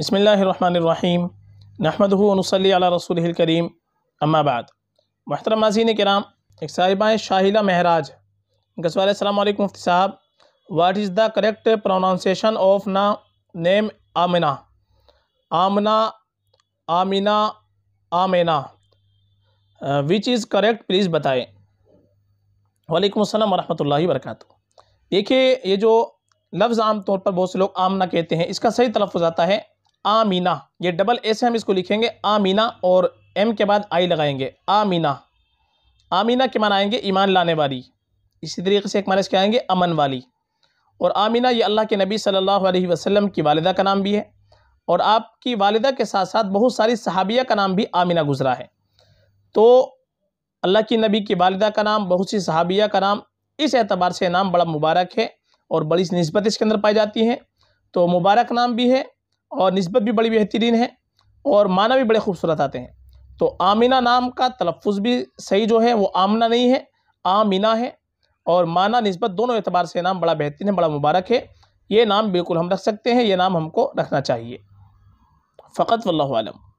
बसमीम अला रसूल करीम अम्माबाद महतरम नाजीन कराम एक साहिबाएँ शाहिला महराज उनका सवाल अल्लाम मुफ्ती साहब what is the correct pronunciation of ना name Amina Amna Amina Amena which is correct please बताएँ वालेकुम अस्सलाम वरहमतुल्लाहि वरकत देखिए ये जो लफ्ज़ आम तौर पर बहुत से लोग आमना कहते हैं इसका सही तलफ़ आता है आमीना ये डबल ए से हम इसको लिखेंगे आमीना और एम के बाद आई लगाएंगे आमीना आमीना के माना आएंगे ईमान लाने वाली इसी तरीके से एक माना इसके आएंगे अमन वाली और आमीना ये अल्लाह के नबी सल्लल्लाहु अलैहि वसल्लम की वालदा का नाम भी है और आपकी वालदा के साथ साथ बहुत सारी सहाबिया का नाम भी आमीना गुजरा है तो अल्लाह की नबी की वालदा का नाम बहुत सी सहाबिया का नाम इस एतबार से नाम बड़ा मुबारक है और बड़ी नस्बत इसके अंदर पाई जाती है तो मुबारक नाम भी है और नस्बत भी बड़ी बेहतरीन है और माना भी बड़े खूबसूरत आते हैं तो आमिना नाम का तलफ़ भी सही जो है वो आमना नहीं है आमिना है और माना नस्बत दोनों एतबार से नाम बड़ा बेहतरीन है बड़ा मुबारक है ये नाम बिल्कुल हम रख सकते हैं ये नाम हमको रखना चाहिए फ़कत वल्लम